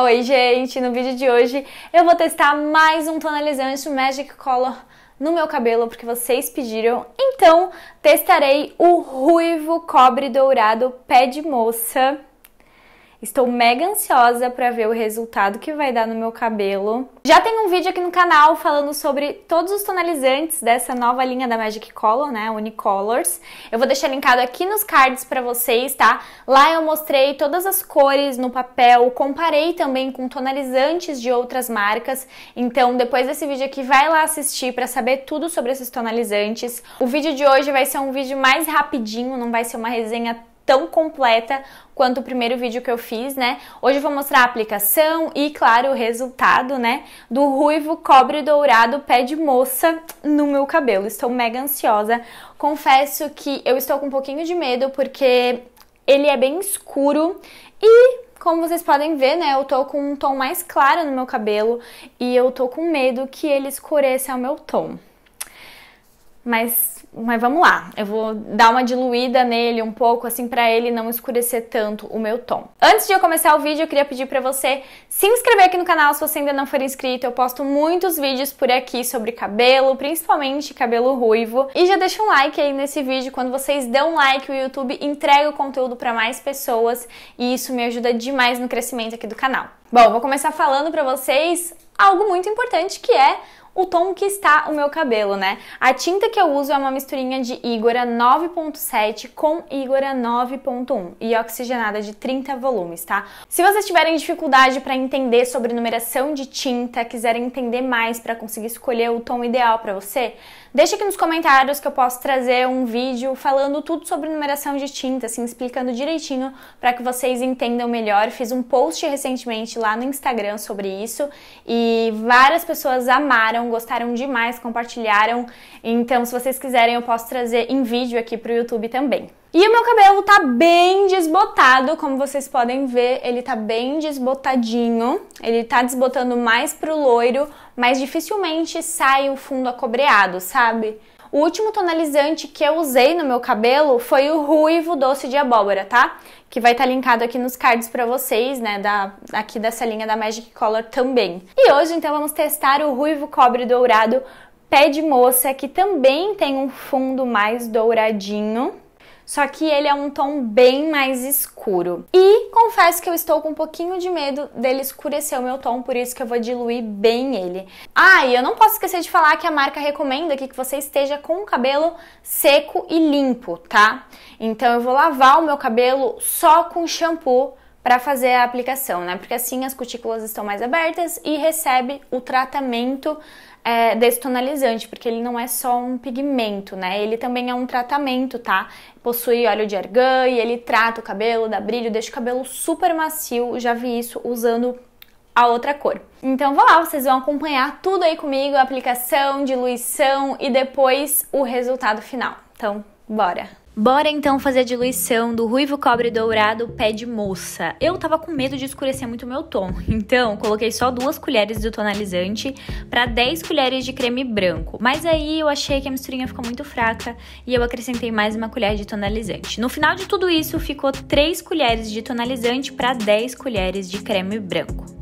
Oi, gente! No vídeo de hoje eu vou testar mais um tonalizante Magic Color no meu cabelo, porque vocês pediram. Então, testarei o Ruivo Cobre Dourado Pé de Moça Estou mega ansiosa para ver o resultado que vai dar no meu cabelo. Já tem um vídeo aqui no canal falando sobre todos os tonalizantes dessa nova linha da Magic Color, né, Unicolors. Eu vou deixar linkado aqui nos cards para vocês, tá? Lá eu mostrei todas as cores no papel, comparei também com tonalizantes de outras marcas. Então, depois desse vídeo aqui, vai lá assistir para saber tudo sobre esses tonalizantes. O vídeo de hoje vai ser um vídeo mais rapidinho, não vai ser uma resenha tão completa quanto o primeiro vídeo que eu fiz, né? Hoje eu vou mostrar a aplicação e, claro, o resultado, né? Do ruivo cobre dourado pé de moça no meu cabelo. Estou mega ansiosa. Confesso que eu estou com um pouquinho de medo porque ele é bem escuro e como vocês podem ver, né, eu tô com um tom mais claro no meu cabelo e eu tô com medo que ele escureça o meu tom. Mas, mas vamos lá, eu vou dar uma diluída nele um pouco, assim, para ele não escurecer tanto o meu tom. Antes de eu começar o vídeo, eu queria pedir para você se inscrever aqui no canal se você ainda não for inscrito. Eu posto muitos vídeos por aqui sobre cabelo, principalmente cabelo ruivo. E já deixa um like aí nesse vídeo. Quando vocês dão like, o YouTube entrega o conteúdo para mais pessoas e isso me ajuda demais no crescimento aqui do canal. Bom, vou começar falando para vocês algo muito importante que é o tom que está o meu cabelo, né? A tinta que eu uso é uma misturinha de Igora 9.7 com Igora 9.1 e oxigenada de 30 volumes, tá? Se vocês tiverem dificuldade para entender sobre numeração de tinta, quiserem entender mais para conseguir escolher o tom ideal para você, deixa aqui nos comentários que eu posso trazer um vídeo falando tudo sobre numeração de tinta, assim, explicando direitinho para que vocês entendam melhor. Fiz um post recentemente lá no Instagram sobre isso e várias pessoas amaram gostaram demais, compartilharam. Então, se vocês quiserem, eu posso trazer em vídeo aqui pro YouTube também. E o meu cabelo tá bem desbotado, como vocês podem ver, ele tá bem desbotadinho. Ele tá desbotando mais pro loiro, mas dificilmente sai o fundo acobreado, sabe? O último tonalizante que eu usei no meu cabelo foi o Ruivo Doce de Abóbora, tá? Que vai estar tá linkado aqui nos cards pra vocês, né? Da, aqui dessa linha da Magic Color também. E hoje, então, vamos testar o Ruivo Cobre Dourado Pé de Moça, que também tem um fundo mais douradinho só que ele é um tom bem mais escuro. E confesso que eu estou com um pouquinho de medo dele escurecer o meu tom, por isso que eu vou diluir bem ele. Ah, e eu não posso esquecer de falar que a marca recomenda que você esteja com o cabelo seco e limpo, tá? Então eu vou lavar o meu cabelo só com shampoo para fazer a aplicação, né? Porque assim as cutículas estão mais abertas e recebe o tratamento é, destonalizante, porque ele não é só um pigmento, né? Ele também é um tratamento, tá? Possui óleo de argan e ele trata o cabelo, dá brilho, deixa o cabelo super macio. Já vi isso usando a outra cor. Então vou lá, vocês vão acompanhar tudo aí comigo, aplicação, diluição e depois o resultado final. Então, bora! Bora então fazer a diluição do ruivo cobre dourado pé de moça. Eu tava com medo de escurecer muito o meu tom, então coloquei só duas colheres do tonalizante para 10 colheres de creme branco. Mas aí eu achei que a misturinha ficou muito fraca e eu acrescentei mais uma colher de tonalizante. No final de tudo isso, ficou 3 colheres de tonalizante para 10 colheres de creme branco.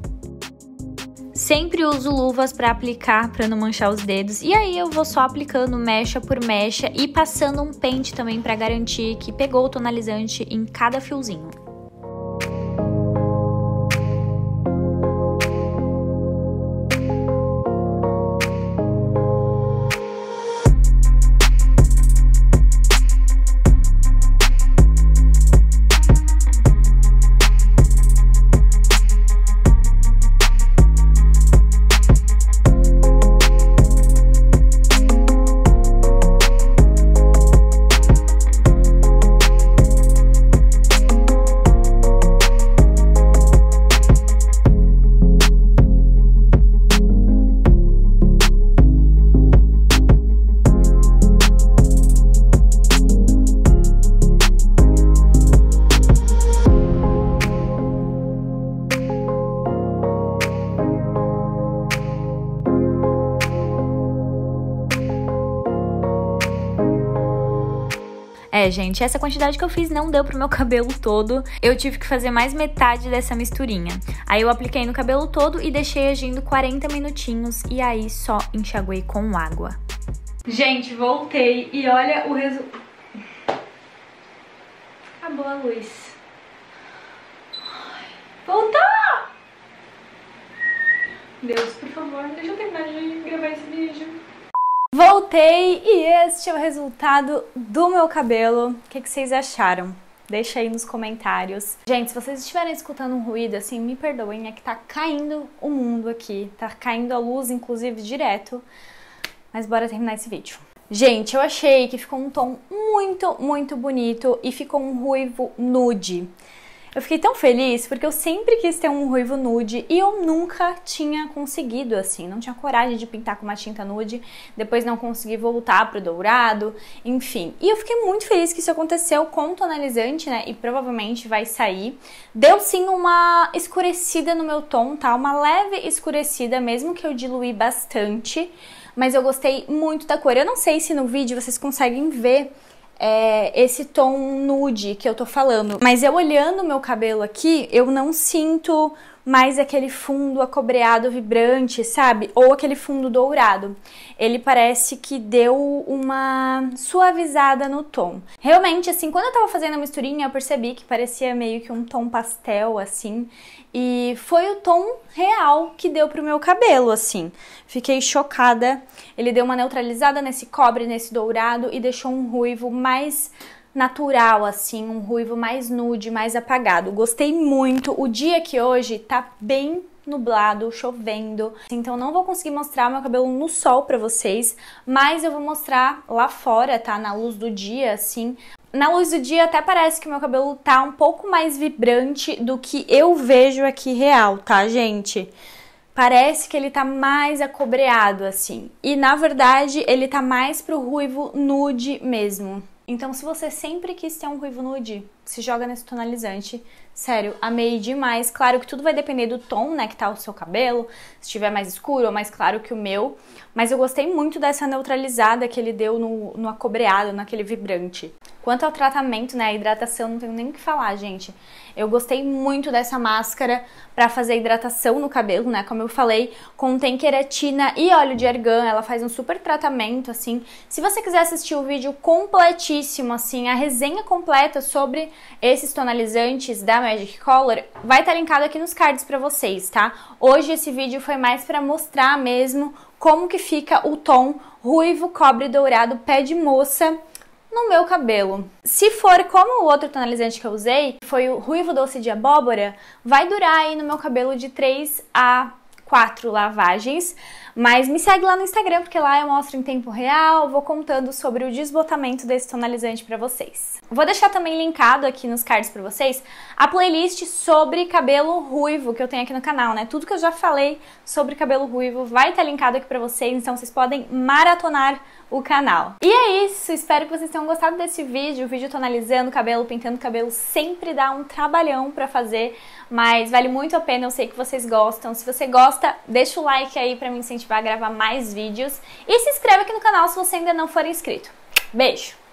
Sempre uso luvas para aplicar, para não manchar os dedos. E aí eu vou só aplicando mecha por mecha e passando um pente também para garantir que pegou o tonalizante em cada fiozinho. É, gente, essa quantidade que eu fiz não deu pro meu cabelo todo. Eu tive que fazer mais metade dessa misturinha. Aí eu apliquei no cabelo todo e deixei agindo 40 minutinhos e aí só enxaguei com água. Gente, voltei e olha o resultado. Acabou a luz. Voltou! Deus, por favor, deixa eu terminar de gravar esse vídeo. Voltei e este é o resultado do meu cabelo. O que, que, vocês acharam? Deixa aí nos comentários. Gente, se vocês estiverem escutando um ruído assim, me perdoem, é que tá caindo o mundo aqui. Tá caindo a luz, inclusive, direto. Mas bora terminar esse vídeo. Gente, eu achei que ficou um tom muito, muito bonito e ficou um ruivo nude. Eu fiquei tão feliz porque eu sempre quis ter um ruivo nude e eu nunca tinha conseguido assim, não tinha coragem de pintar com uma tinta nude, depois não consegui voltar pro dourado, enfim. E eu fiquei muito feliz que isso aconteceu com o tonalizante, né? E provavelmente vai sair. Deu sim uma escurecida no meu tom, tá? Uma leve escurecida, mesmo que eu diluí bastante, mas eu gostei muito da cor. Eu não sei se no vídeo vocês conseguem ver é, esse tom nude que eu tô falando. Mas eu olhando meu cabelo aqui, eu não sinto mais aquele fundo acobreado vibrante, sabe? Ou aquele fundo dourado. Ele parece que deu uma suavizada no tom. Realmente, assim, quando eu tava fazendo a misturinha, eu percebi que parecia meio que um tom pastel, assim. E foi o tom real que deu pro meu cabelo, assim. Fiquei chocada. Ele deu uma neutralizada nesse cobre, nesse dourado e deixou um ruivo mais natural, assim, um ruivo mais nude, mais apagado. Gostei muito. O dia que hoje tá bem nublado, chovendo. Então não vou conseguir mostrar meu cabelo no sol pra vocês, mas eu vou mostrar lá fora, tá? Na luz do dia, assim. Na luz do dia até parece que meu cabelo tá um pouco mais vibrante do que eu vejo aqui real, tá, gente? Parece que ele tá mais acobreado, assim. E na verdade ele tá mais pro ruivo nude mesmo. Então, se você sempre quis ter um ruivo nude, se joga nesse tonalizante. Sério, amei demais. Claro que tudo vai depender do tom, né, que tá o seu cabelo, se tiver mais escuro ou mais claro que o meu. Mas eu gostei muito dessa neutralizada que ele deu no, no acobreado, naquele vibrante. Quanto ao tratamento, né, a hidratação, não tenho nem o que falar, gente. Eu gostei muito dessa máscara para fazer hidratação no cabelo, né? Como eu falei, contém queratina e óleo de argan, ela faz um super tratamento, assim. Se você quiser assistir o vídeo completíssimo, assim, a resenha completa sobre esses tonalizantes da Magic Color, vai estar tá linkado aqui nos cards para vocês, tá? Hoje esse vídeo foi mais para mostrar mesmo como que fica o tom ruivo, cobre dourado, pé de moça no meu cabelo. Se for como o outro tonalizante que eu usei, que foi o ruivo doce de abóbora, vai durar aí no meu cabelo de 3 a 4 lavagens. Mas me segue lá no Instagram, porque lá eu mostro em tempo real, vou contando sobre o desbotamento desse tonalizante para vocês. Vou deixar também linkado aqui nos cards para vocês a playlist sobre cabelo ruivo que eu tenho aqui no canal, né? Tudo que eu já falei sobre cabelo ruivo vai estar tá linkado aqui para vocês, então vocês podem maratonar o canal. E é isso, espero que vocês tenham gostado desse vídeo. O vídeo tonalizando o cabelo, pintando o cabelo, sempre dá um trabalhão para fazer, mas vale muito a pena, eu sei que vocês gostam. Se você gosta, deixa o like aí para me incentivar gente vai gravar mais vídeos. E se inscreve aqui no canal se você ainda não for inscrito. Beijo!